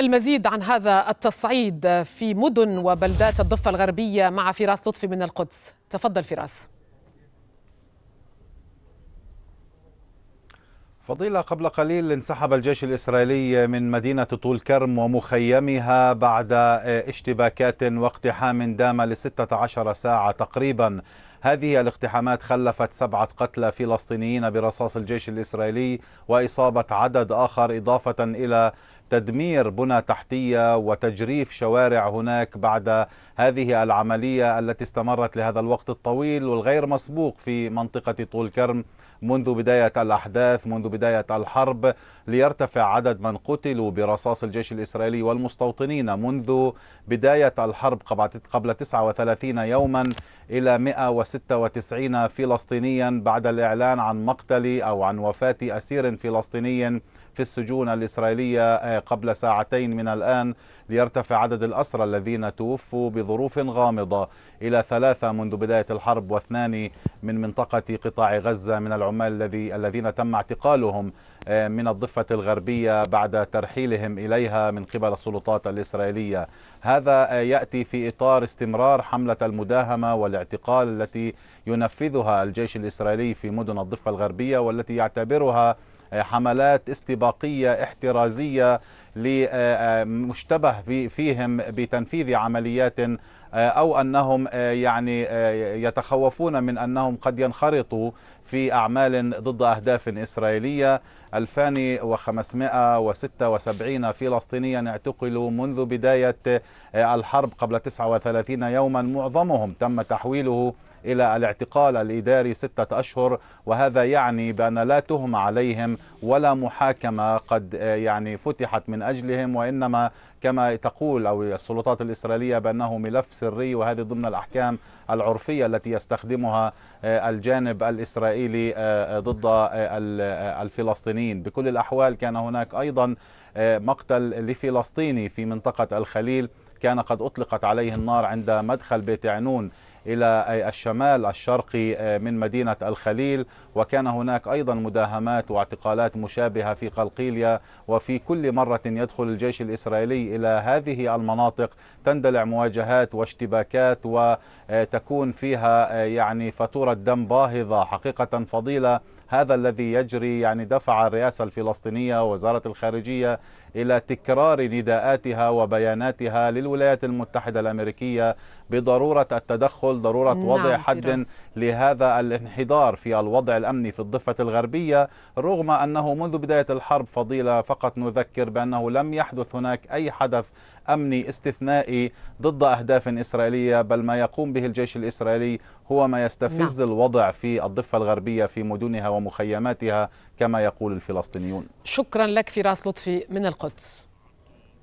المزيد عن هذا التصعيد في مدن وبلدات الضفة الغربية مع فراس لطفي من القدس تفضل فراس فضيلة قبل قليل انسحب الجيش الإسرائيلي من مدينة طول كرم ومخيمها بعد اشتباكات واقتحام دام ل 16 ساعة تقريباً هذه الاقتحامات خلفت سبعة قتلى فلسطينيين برصاص الجيش الإسرائيلي وإصابة عدد آخر إضافة إلى تدمير بنى تحتية وتجريف شوارع هناك بعد هذه العملية التي استمرت لهذا الوقت الطويل والغير مسبوق في منطقة طول كرم منذ بداية الأحداث منذ بداية الحرب ليرتفع عدد من قتلوا برصاص الجيش الإسرائيلي والمستوطنين منذ بداية الحرب قبل 39 يوما إلى 160 196 فلسطينيا بعد الإعلان عن مقتل أو عن وفاة أسير فلسطيني في السجون الإسرائيلية آه، قبل ساعتين من الآن ليرتفع عدد الأسرى الذين توفوا بظروف غامضة إلى ثلاثة منذ بداية الحرب واثنان من منطقة قطاع غزة من العمال الذي الذين تم اعتقالهم آه، من الضفة الغربية بعد ترحيلهم إليها من قبل السلطات الإسرائيلية هذا آه، يأتي في إطار استمرار حملة المداهمة والاعتقال التي التي ينفذها الجيش الإسرائيلي في مدن الضفة الغربية والتي يعتبرها آه، حملات استباقية احترازية لمشتبه فيهم بتنفيذ عمليات آه، أو أنهم آه، يعني يتخوفون من أنهم قد ينخرطوا في أعمال ضد أهداف إسرائيلية 2576 فلسطينيا اعتقلوا منذ بداية الحرب قبل 39 يوما معظمهم تم تحويله إلى الاعتقال الإداري ستة أشهر وهذا يعني بأن لا تهم عليهم ولا محاكمة قد آه، يعني فتحت من أجلهم وإنما كما تقول أو السلطات الإسرائيلية بأنه ملف سري وهذه ضمن الأحكام العرفية التي يستخدمها آه، الجانب الإسرائيلي آه، ضد الفلسطينيين بكل الأحوال كان هناك أيضا مقتل لفلسطيني في منطقة الخليل كان قد أطلقت عليه النار عند مدخل بيت عنون إلى الشمال الشرقي آه، من مدينة الخليل وكان هناك أيضا مداهمات واعتقالات مشابهة في قلقيليا وفي كل مرة يدخل الجيش الإسرائيلي إلى هذه المناطق تندلع مواجهات واشتباكات وتكون آه، فيها آه، يعني فاتورة دم باهظة حقيقة فضيلة هذا الذي يجري يعني دفع الرئاسة الفلسطينية ووزارة الخارجية إلى تكرار نداءاتها وبياناتها للولايات المتحدة الأمريكية بضرورة التدخل تدخل ضروره نعم وضع حد لهذا الانحدار في الوضع الامني في الضفه الغربيه رغم انه منذ بدايه الحرب فضيله فقط نذكر بانه لم يحدث هناك اي حدث امني استثنائي ضد اهداف اسرائيليه بل ما يقوم به الجيش الاسرائيلي هو ما يستفز نعم. الوضع في الضفه الغربيه في مدنها ومخيماتها كما يقول الفلسطينيون شكرا لك فراس لطفي من القدس